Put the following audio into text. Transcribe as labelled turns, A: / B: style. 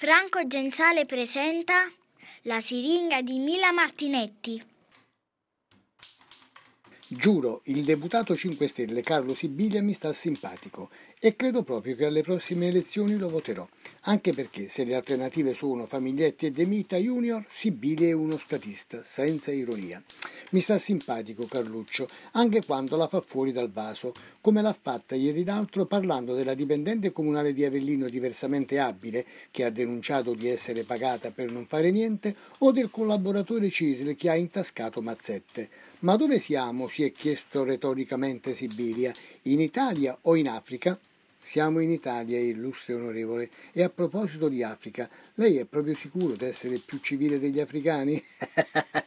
A: Franco Genzale presenta La siringa di Mila Martinetti.
B: Giuro, il deputato 5 Stelle Carlo Sibilia mi sta simpatico e credo proprio che alle prossime elezioni lo voterò, anche perché se le alternative sono Famiglietti e De Mita Junior, Sibilia è uno statista, senza ironia. Mi sta simpatico Carluccio, anche quando la fa fuori dal vaso, come l'ha fatta ieri d'altro parlando della dipendente comunale di Avellino diversamente abile, che ha denunciato di essere pagata per non fare niente, o del collaboratore Cisle che ha intascato mazzette. Ma dove siamo? si è chiesto retoricamente Sibiria, in Italia o in Africa? Siamo in Italia, illustre onorevole, e a proposito di Africa, lei è proprio sicuro di essere più civile degli africani?